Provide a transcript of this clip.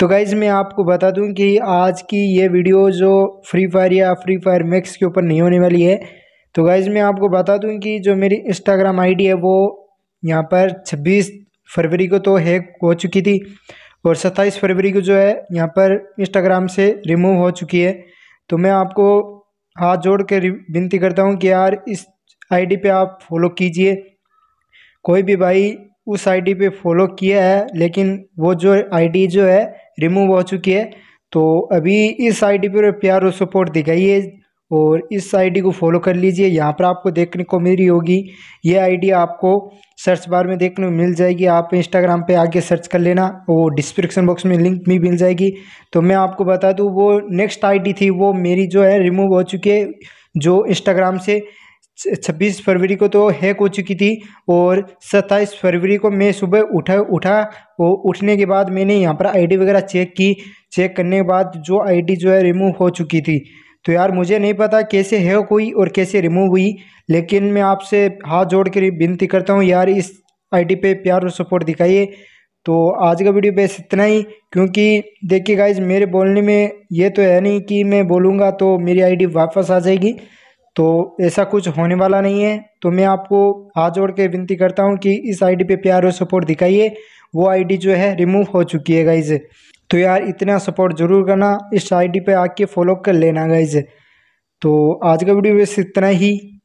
तो गाइज़ मैं आपको बता दूं कि आज की ये वीडियो जो फ्री फायर या फ्री फायर मैक्स के ऊपर नहीं होने वाली है तो गाइज़ मैं आपको बता दूं कि जो मेरी इंस्टाग्राम आईडी है वो यहाँ पर 26 फरवरी को तो हैक हो चुकी थी और 27 फरवरी को जो है यहाँ पर इंस्टाग्राम से रिमूव हो चुकी है तो मैं आपको हाथ जोड़ कर विनती करता हूँ कि यार इस आई पे आप फॉलो कीजिए कोई भी भाई उस आईडी पे फॉलो किया है लेकिन वो जो आईडी जो है रिमूव हो चुकी है तो अभी इस आईडी पर प्यार और सपोर्ट दिखाइए और इस आईडी को फॉलो कर लीजिए यहाँ पर आपको देखने को मिल रही होगी ये आईडी आपको सर्च बार में देखने को मिल जाएगी आप इंस्टाग्राम पे आके सर्च कर लेना वो डिस्क्रिप्शन बॉक्स में लिंक भी मिल जाएगी तो मैं आपको बता दूँ वो नेक्स्ट आईडी थी वो मेरी जो है रिमूव हो चुकी है जो इंस्टाग्राम से छब्बीस फरवरी को तो हैक हो चुकी थी और सत्ताईस फरवरी को मैं सुबह उठा उठा और उठने के बाद मैंने यहाँ पर आईडी वगैरह चेक की चेक करने के बाद जो आईडी जो है रिमूव हो चुकी थी तो यार मुझे नहीं पता कैसे हैक हुई और कैसे रिमूव हुई लेकिन मैं आपसे हाथ जोड़ कर विनती करता हूँ यार इस डी पे प्यार और सपोर्ट दिखाइए तो आज का वीडियो बस इतना ही क्योंकि देखिए गाइज मेरे बोलने में ये तो है नहीं कि मैं बोलूँगा तो मेरी आईडी वापस आ जाएगी तो ऐसा कुछ होने वाला नहीं है तो मैं आपको हाथ जोड़ के विनती करता हूँ कि इस आईडी पे प्यार और सपोर्ट दिखाइए वो आईडी जो है रिमूव हो चुकी है गाइज तो यार इतना सपोर्ट ज़रूर करना इस आईडी पे आके फॉलो कर लेना गाइज तो आज का वीडियो बस इतना ही